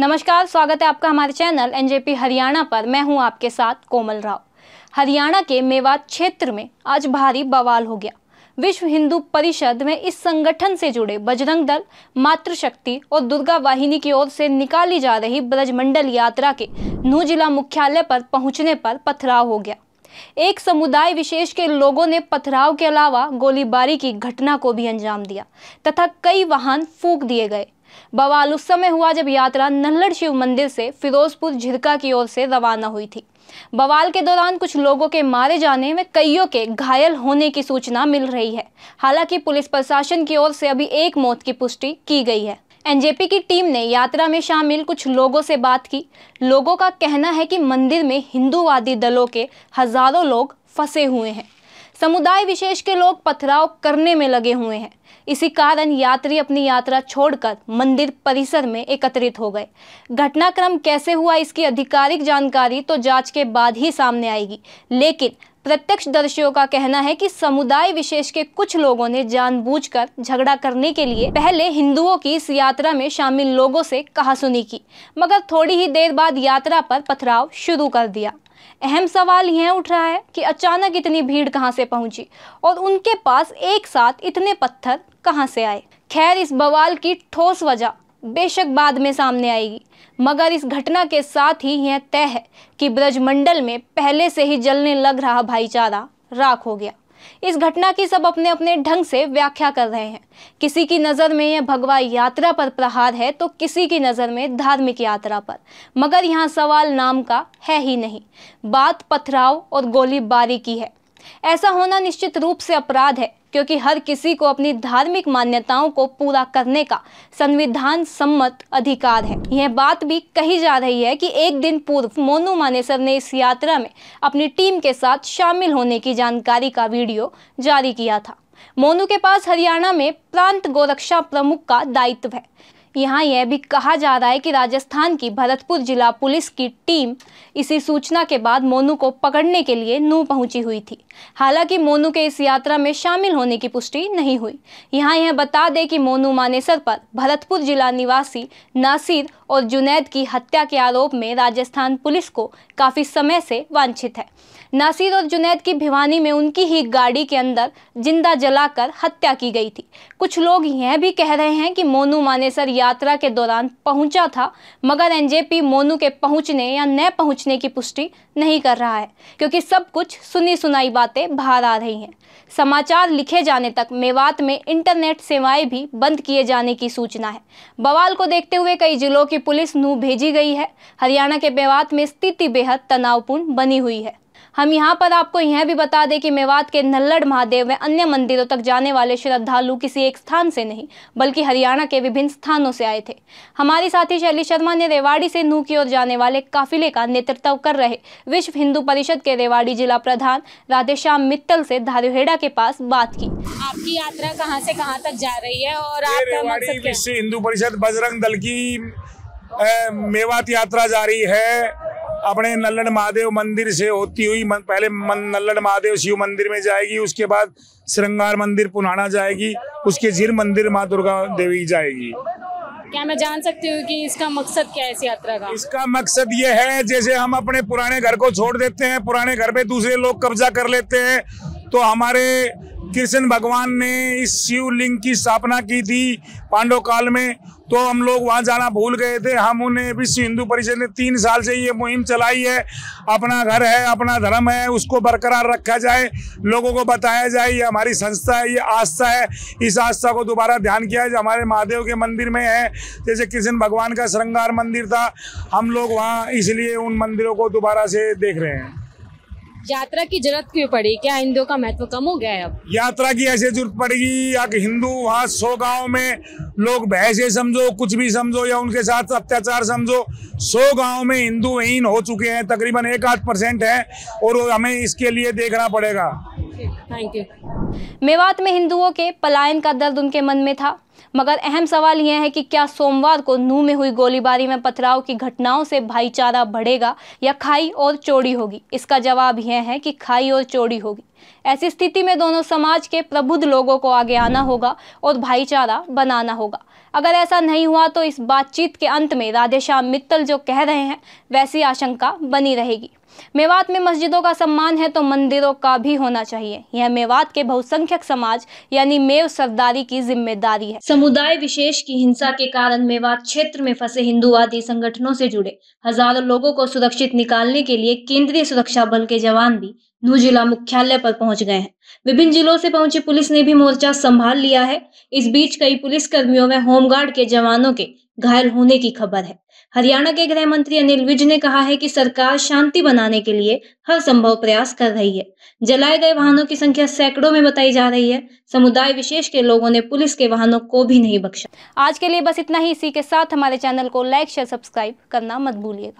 नमस्कार स्वागत है आपका हमारे चैनल एनजेपी हरियाणा पर मैं हूं आपके साथ कोमल राव हरियाणा के मेवात क्षेत्र में आज भारी बवाल हो गया विश्व हिंदू परिषद में इस संगठन से जुड़े बजरंग दल मातृशक्ति और दुर्गा वाहिनी की ओर से निकाली जा रही ब्रजमंडल यात्रा के नू जिला मुख्यालय पर पहुंचने पर पथराव हो गया एक समुदाय विशेष के लोगों ने पथराव के अलावा गोलीबारी की घटना को भी अंजाम दिया तथा कई वाहन फूक दिए गए बवाल उस समय हुआ जब यात्रा नल्लड़ शिव मंदिर से फिरोजपुर झिरका की ओर से रवाना हुई थी बवाल के दौरान कुछ लोगों के मारे जाने में कईयों के घायल होने की सूचना मिल रही है हालांकि पुलिस प्रशासन की ओर से अभी एक मौत की पुष्टि की गई है एनजेपी की टीम ने यात्रा में शामिल कुछ लोगों से बात की लोगों का कहना है कि मंदिर में हिंदूवादी दलों के हजारों लोग फंसे हुए हैं समुदाय विशेष के लोग पथराव करने में लगे हुए हैं इसी कारण यात्री अपनी यात्रा छोड़कर मंदिर परिसर में एकत्रित हो गए घटनाक्रम कैसे हुआ इसकी आधिकारिक जानकारी तो जांच के बाद ही सामने आएगी लेकिन प्रत्यक्षदर्शियों का कहना है कि समुदाय विशेष के कुछ लोगों ने जानबूझकर झगड़ा करने के लिए पहले हिंदुओं की इस यात्रा में शामिल लोगों से कहासुनी की मगर थोड़ी ही देर बाद यात्रा पर पथराव शुरू कर दिया अहम सवाल यह उठ रहा है कि अचानक इतनी भीड़ कहां से पहुंची और उनके पास एक साथ इतने पत्थर कहां से आए खैर इस बवाल की ठोस वजह बेशक बाद में सामने आएगी मगर इस घटना के साथ ही यह तय है कि ब्रजमंडल में पहले से ही जलने लग रहा भाईचारा राख हो गया इस घटना की सब अपने अपने ढंग से व्याख्या कर रहे हैं किसी की नज़र में यह भगवा यात्रा पर प्रहार है तो किसी की नज़र में धार्मिक यात्रा पर मगर यहाँ सवाल नाम का है ही नहीं बात पथराव और गोलीबारी की है ऐसा होना निश्चित रूप से अपराध है क्योंकि हर किसी को अपनी धार्मिक मान्यताओं को पूरा करने का संविधान सम्मत अधिकार है यह बात भी कही जा रही है कि एक दिन पूर्व मोनू मानेसर ने इस यात्रा में अपनी टीम के साथ शामिल होने की जानकारी का वीडियो जारी किया था मोनू के पास हरियाणा में प्रांत गोरक्षा प्रमुख का दायित्व है यहाँ यह भी कहा जा रहा है कि राजस्थान की भरतपुर जिला पुलिस की टीम इसी सूचना के बाद मोनू को पकड़ने के लिए नू पहुंची हुई थी हालांकि मोनू के इस यात्रा में शामिल होने की पुष्टि नहीं हुई यहाँ यह बता दें कि मोनू मानेसर पर भरतपुर जिला निवासी नासिर और जुनैद की हत्या के आरोप में राजस्थान पुलिस को काफ़ी समय से वांछित है नासिर और जुनैद की भिवानी में उनकी ही गाड़ी के अंदर जिंदा जलाकर हत्या की गई थी कुछ लोग यह भी कह रहे हैं कि मोनू मानेसर यात्रा के दौरान पहुंचा था मगर एनजेपी मोनू के पहुंचने या न पहुंचने की पुष्टि नहीं कर रहा है क्योंकि सब कुछ सुनी सुनाई बातें बाहर आ रही हैं समाचार लिखे जाने तक मेवात में इंटरनेट सेवाएं भी बंद किए जाने की सूचना है बवाल को देखते हुए कई जिलों की पुलिस नू भेजी गई है हरियाणा के मेवात में स्थिति बेहद तनावपूर्ण बनी हुई है हम यहाँ पर आपको यह भी बता दें कि मेवात के नल्लड़ महादेव व अन्य मंदिरों तक जाने वाले श्रद्धालु किसी एक स्थान से नहीं बल्कि हरियाणा के विभिन्न स्थानों से आए थे हमारी साथी शैली शर्मा ने रेवाड़ी से नू की ओर जाने वाले काफिले का नेतृत्व कर रहे विश्व हिंदू परिषद के रेवाड़ी जिला प्रधान राधेश्याम मित्तल से धारोहेड़ा के पास बात की आपकी यात्रा कहाँ से कहाँ तक जा रही है और विश्व हिंदू परिषद बजरंग दल की मेवात यात्रा जारी है अपने नल्लड़ महादेव मंदिर से होती हुई मन, पहले मन, नल्लड़ महादेव शिव मंदिर में जाएगी उसके बाद श्रृंगार मंदिर पुनाना जाएगी उसके झील मंदिर माँ दुर्गा देवी जाएगी क्या मैं जान सकती हूँ कि इसका मकसद क्या है इस यात्रा का इसका मकसद ये है जैसे हम अपने पुराने घर को छोड़ देते हैं पुराने घर पे दूसरे लोग कब्जा कर लेते हैं तो हमारे कृष्ण भगवान ने इस शिवलिंग की स्थापना की थी पांडव काल में तो हम लोग वहाँ जाना भूल गए थे हम उन्हें विश्व हिंदू परिषद ने तीन साल से ये मुहिम चलाई है अपना घर है अपना धर्म है उसको बरकरार रखा जाए लोगों को बताया जाए ये हमारी संस्था है ये आस्था है इस आस्था को दोबारा ध्यान किया जाए हमारे महादेव के मंदिर में है जैसे कृष्ण भगवान का श्रृंगार मंदिर था हम लोग वहाँ इसलिए उन मंदिरों को दोबारा से देख रहे हैं यात्रा की जरूरत क्यों पड़ी क्या हिंदुओं का महत्व कम हो गया है अब यात्रा की ऐसे जरूरत पड़ेगी या हिंदू वहाँ सौ गाँव में लोग भैंसे समझो कुछ भी समझो या उनके साथ अत्याचार समझो सौ गाँव में हिंदू विहीन हो चुके हैं तकरीबन एक आठ परसेंट है और हमें इसके लिए देखना पड़ेगा थैंक यू मेवात में हिंदुओं के पलायन का दर्द उनके मन में था मगर अहम सवाल यह है कि क्या सोमवार को नूह में हुई गोलीबारी में पथराव की घटनाओं से भाईचारा बढ़ेगा या खाई और चोरी होगी इसका जवाब यह है कि खाई और चोरी होगी ऐसी स्थिति में दोनों समाज के प्रबुद्ध लोगों को आगे आना होगा और भाईचारा बनाना होगा अगर ऐसा नहीं हुआ तो इस बातचीत के अंत में राधेश्याम मित्तल जो कह रहे हैं वैसी आशंका बनी रहेगी मेवात में मस्जिदों का सम्मान है तो मंदिरों का भी होना चाहिए यह मेवात के बहुसंख्यक समाज यानी मेव सरदारी की जिम्मेदारी है समुदाय विशेष की हिंसा के कारण मेवात क्षेत्र में फंसे हिंदुवादी संगठनों से जुड़े हजारों लोगों को सुरक्षित निकालने के लिए केंद्रीय सुरक्षा बल के जवान भी नू जिला मुख्यालय पर पहुंच गए हैं विभिन्न जिलों से पहुंची पुलिस ने भी मोर्चा संभाल लिया है इस बीच कई पुलिस कर्मियों व होमगार्ड के जवानों के घायल होने की खबर है हरियाणा के गृह मंत्री अनिल विज ने कहा है कि सरकार शांति बनाने के लिए हर संभव प्रयास कर रही है जलाए गए वाहनों की संख्या सैकड़ों में बताई जा रही है समुदाय विशेष के लोगों ने पुलिस के वाहनों को भी नहीं बख्शा आज के लिए बस इतना ही इसी के साथ हमारे चैनल को लाइक शेयर सब्सक्राइब करना मत भूलिएगा